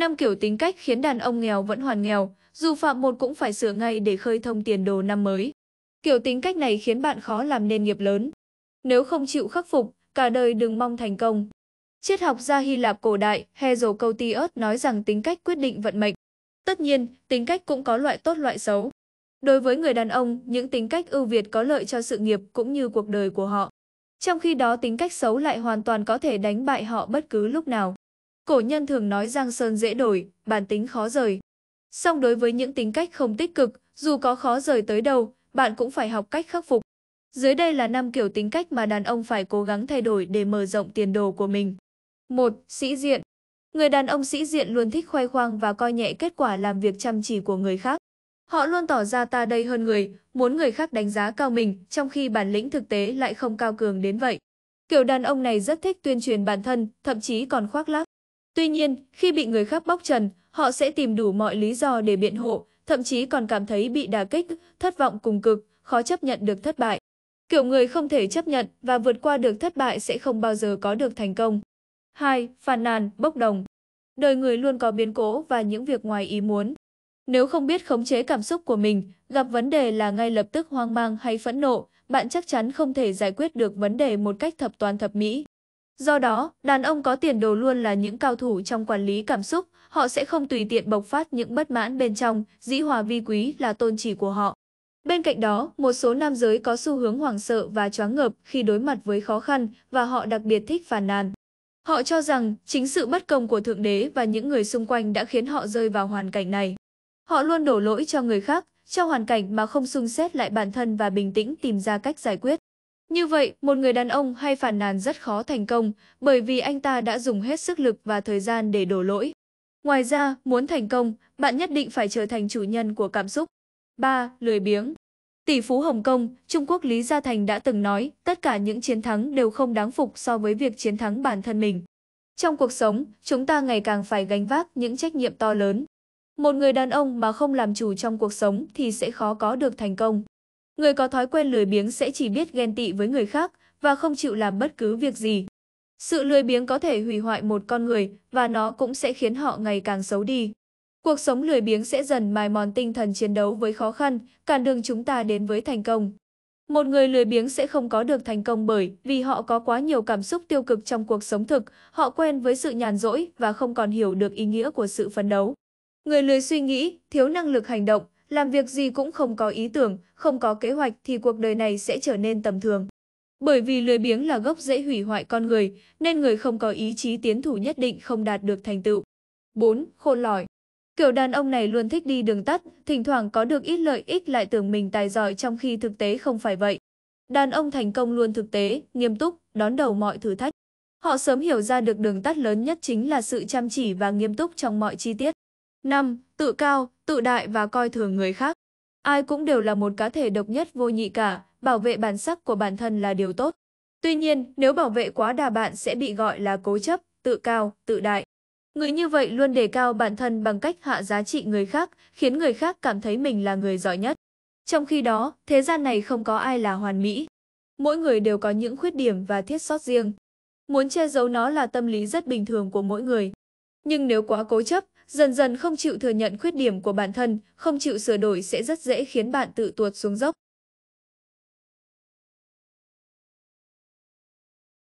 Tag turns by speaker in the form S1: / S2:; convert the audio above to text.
S1: năm kiểu tính cách khiến đàn ông nghèo vẫn hoàn nghèo, dù phạm một cũng phải sửa ngay để khơi thông tiền đồ năm mới. Kiểu tính cách này khiến bạn khó làm nên nghiệp lớn. Nếu không chịu khắc phục, cả đời đừng mong thành công. Triết học gia Hy Lạp cổ đại Hesiocotius nói rằng tính cách quyết định vận mệnh. Tất nhiên, tính cách cũng có loại tốt loại xấu. Đối với người đàn ông, những tính cách ưu việt có lợi cho sự nghiệp cũng như cuộc đời của họ. Trong khi đó tính cách xấu lại hoàn toàn có thể đánh bại họ bất cứ lúc nào. Cổ nhân thường nói giang sơn dễ đổi, bản tính khó rời. Song đối với những tính cách không tích cực, dù có khó rời tới đâu, bạn cũng phải học cách khắc phục. Dưới đây là năm kiểu tính cách mà đàn ông phải cố gắng thay đổi để mở rộng tiền đồ của mình. 1. Sĩ diện Người đàn ông sĩ diện luôn thích khoe khoang và coi nhẹ kết quả làm việc chăm chỉ của người khác. Họ luôn tỏ ra ta đây hơn người, muốn người khác đánh giá cao mình, trong khi bản lĩnh thực tế lại không cao cường đến vậy. Kiểu đàn ông này rất thích tuyên truyền bản thân, thậm chí còn khoác lác. Tuy nhiên, khi bị người khác bóc trần, họ sẽ tìm đủ mọi lý do để biện hộ, thậm chí còn cảm thấy bị đà kích, thất vọng cùng cực, khó chấp nhận được thất bại. Kiểu người không thể chấp nhận và vượt qua được thất bại sẽ không bao giờ có được thành công. 2. Phàn nàn, bốc đồng Đời người luôn có biến cố và những việc ngoài ý muốn. Nếu không biết khống chế cảm xúc của mình, gặp vấn đề là ngay lập tức hoang mang hay phẫn nộ, bạn chắc chắn không thể giải quyết được vấn đề một cách thập toàn thập mỹ. Do đó, đàn ông có tiền đồ luôn là những cao thủ trong quản lý cảm xúc, họ sẽ không tùy tiện bộc phát những bất mãn bên trong, dĩ hòa vi quý là tôn chỉ của họ. Bên cạnh đó, một số nam giới có xu hướng hoảng sợ và choáng ngợp khi đối mặt với khó khăn và họ đặc biệt thích phàn nàn. Họ cho rằng chính sự bất công của Thượng Đế và những người xung quanh đã khiến họ rơi vào hoàn cảnh này. Họ luôn đổ lỗi cho người khác, trong hoàn cảnh mà không xung xét lại bản thân và bình tĩnh tìm ra cách giải quyết. Như vậy, một người đàn ông hay phản nàn rất khó thành công bởi vì anh ta đã dùng hết sức lực và thời gian để đổ lỗi. Ngoài ra, muốn thành công, bạn nhất định phải trở thành chủ nhân của cảm xúc. 3. Lười biếng Tỷ phú Hồng Kông, Trung Quốc Lý Gia Thành đã từng nói tất cả những chiến thắng đều không đáng phục so với việc chiến thắng bản thân mình. Trong cuộc sống, chúng ta ngày càng phải gánh vác những trách nhiệm to lớn. Một người đàn ông mà không làm chủ trong cuộc sống thì sẽ khó có được thành công. Người có thói quen lười biếng sẽ chỉ biết ghen tị với người khác và không chịu làm bất cứ việc gì. Sự lười biếng có thể hủy hoại một con người và nó cũng sẽ khiến họ ngày càng xấu đi. Cuộc sống lười biếng sẽ dần mài mòn tinh thần chiến đấu với khó khăn, cản đường chúng ta đến với thành công. Một người lười biếng sẽ không có được thành công bởi vì họ có quá nhiều cảm xúc tiêu cực trong cuộc sống thực, họ quen với sự nhàn rỗi và không còn hiểu được ý nghĩa của sự phấn đấu. Người lười suy nghĩ, thiếu năng lực hành động, làm việc gì cũng không có ý tưởng, không có kế hoạch thì cuộc đời này sẽ trở nên tầm thường. Bởi vì lười biếng là gốc rễ hủy hoại con người, nên người không có ý chí tiến thủ nhất định không đạt được thành tựu. 4. Khôn lỏi Kiểu đàn ông này luôn thích đi đường tắt, thỉnh thoảng có được ít lợi ích lại tưởng mình tài giỏi trong khi thực tế không phải vậy. Đàn ông thành công luôn thực tế, nghiêm túc, đón đầu mọi thử thách. Họ sớm hiểu ra được đường tắt lớn nhất chính là sự chăm chỉ và nghiêm túc trong mọi chi tiết. 5. Tự cao, tự đại và coi thường người khác. Ai cũng đều là một cá thể độc nhất vô nhị cả, bảo vệ bản sắc của bản thân là điều tốt. Tuy nhiên, nếu bảo vệ quá đà bạn sẽ bị gọi là cố chấp, tự cao, tự đại. Người như vậy luôn đề cao bản thân bằng cách hạ giá trị người khác, khiến người khác cảm thấy mình là người giỏi nhất. Trong khi đó, thế gian này không có ai là hoàn mỹ. Mỗi người đều có những khuyết điểm và thiết sót riêng. Muốn che giấu nó là tâm lý rất bình thường của mỗi người. Nhưng nếu quá cố chấp, dần dần không chịu thừa nhận khuyết điểm của bản thân, không chịu sửa đổi sẽ rất dễ khiến bạn tự tuột xuống dốc.